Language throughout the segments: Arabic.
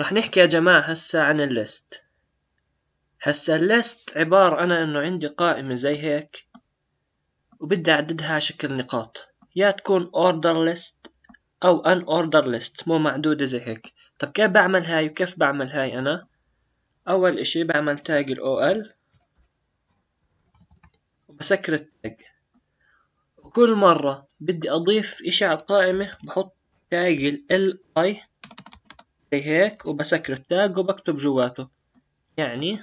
رح نحكي يا جماعة هسا عن الليست هسا الليست عبارة أنا إنه عندي قائمة زي هيك وبدي أعددها على شكل نقاط يا تكون order list أو an order list مو معدودة زي هيك طب كيف بعمل هاي وكيف بعمل هاي أنا أول إشي بعمل تاج ال OL وبسكر التاج كل مرة بدي أضيف إشي على القائمة بحط تاج ال I زي هيك وبسكر التاج وبكتب جواته يعني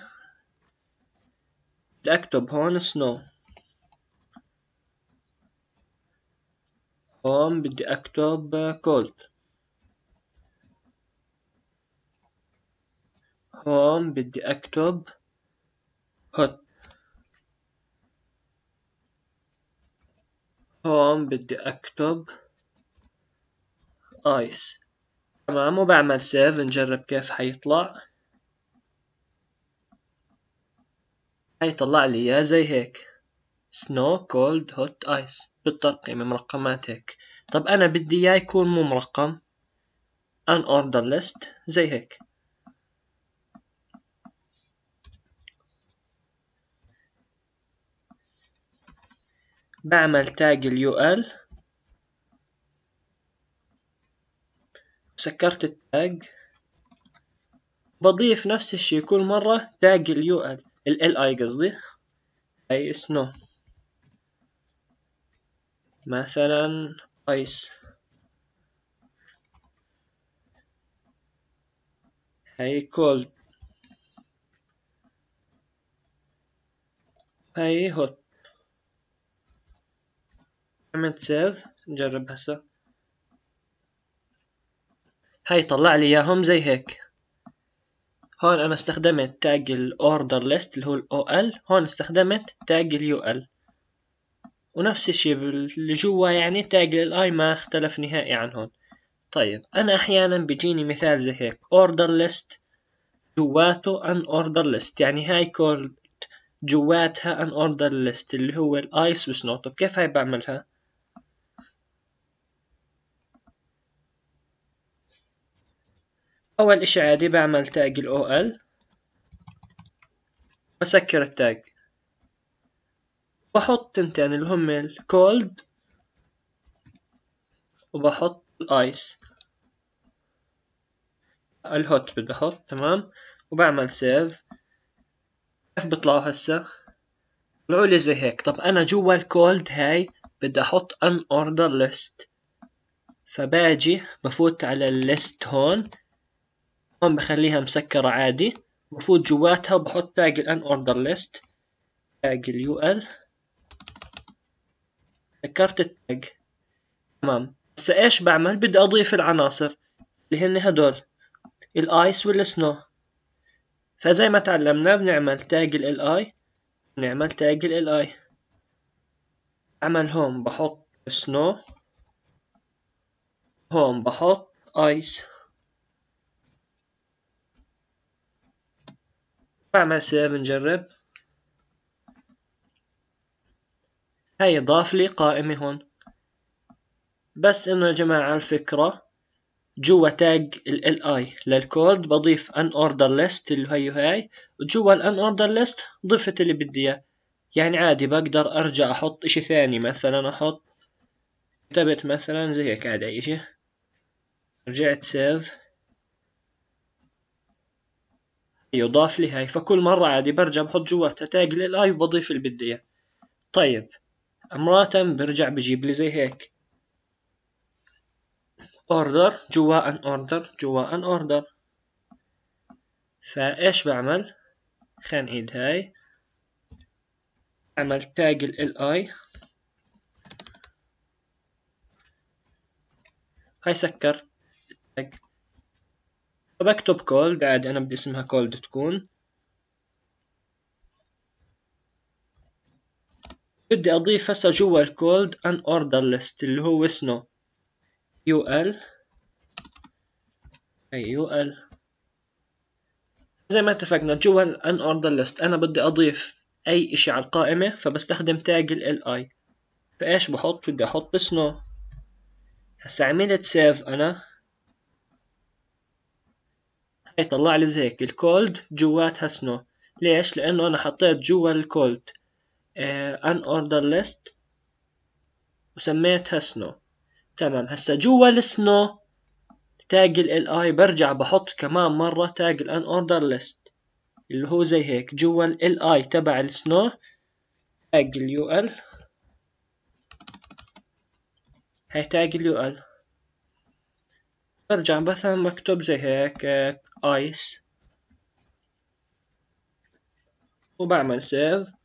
بدي أكتب هون سنو هون بدي أكتب كولد هون بدي أكتب هوت هون بدي اكتب ايس تمام وبعمل سيف نجرب كيف حيطلع حيطلع لي اياه زي هيك سنو كولد هوت ايس بالترقيم مرقمات هيك طب انا بدي اياه يكون مو مرقم ان اوردر ليست زي هيك بعمل تاج اليو ال سكرت التاج بضيف نفس الشي كل مرة تاج اليو ال ال اي قصدي اي سنو مثلا ايس هاي كولد هاي هوت عملت سيف نجرب هسه هاي طلع لي اياهم زي هيك هون انا استخدمت تاج الاوردر ليست اللي هو الاو ال هون استخدمت تاج اليو ال ونفس الشيء اللي جوا يعني تاج الاي ما اختلف نهائي عن هون طيب انا احيانا بيجيني مثال زي هيك اوردر ليست جواته ان اوردر ليست يعني هاي كول جواتها ان اوردر ليست اللي هو الايس وسنوت طب كيف هاي بعملها أول إشي عادي بعمل تاج ال OL بسكر التاج بحط تنتين اللي هم ال cold وبحط الايس الهوت بدي احط تمام وبعمل سيف كيف بيطلعوا هسه طلعوا لي زي هيك طب انا جوا Cold هاي بدي احط ان اوردر ليست فباجي بفوت على الليست هون هون بخليها مسكرة عادي بفوت جواتها وبحط تاج الان اوردر ليست تاج اليو ال سكرت التاج تمام هسا ايش بعمل بدي اضيف العناصر اللي هن هدول الايس والسنو فزي ما تعلمنا بنعمل تاج ال اي بنعمل تاج ال اي بعمل هون بحط سنو هون بحط ايس بعمل سيف نجرب هاي ضاف لي قائمة هون بس انه يا جماعة الفكرة جوا تاج ال li للكود بضيف ان اوردر ليست اللي هي هاي وجوا الان اوردر ليست ضفت اللي بدي اياه يعني عادي بقدر ارجع احط اشي ثاني مثلا احط كتبت مثلا زي هيك عادي اي اشي رجعت سيف يضاف لي هاي فكل مرة عادي برجع بحط جواتها تاج للاي أيوة، وبضيف اللي بدي اياه طيب مرات برجع بجيب لي زي هيك اوردر جوا ان اوردر جوا ان اوردر فايش بعمل خلينا نعيد هاي عمل تاج ال هاي سكرت التاج فبكتب كولد عادي أنا بدي اسمها كولد تكون بدي أضيف هسا جوا الكولد ان اوردر ليست اللي هو اسمه ul أي ul زي ما اتفقنا جوا الان اوردر ليست انا بدي اضيف اي اشي على القائمة فبستخدم تاج ال اي فايش بحط بدي احط اسمه هسا عملت سيف انا حيطلع لي زي هيك الكولد جواتها سنو ليش لانه انا حطيت جوا الكولد ان اوردر ليست وسميتها سنو تمام هسا جوا السنو تاج ال اي برجع بحط كمان مرة تاج الان اوردر ليست اللي هو زي هيك جوا ال اي تبع السنو تاج اليو ال هي تاج اليو ال برجع مثلا مكتوب زي هيك آه، ايس وبعمل سيف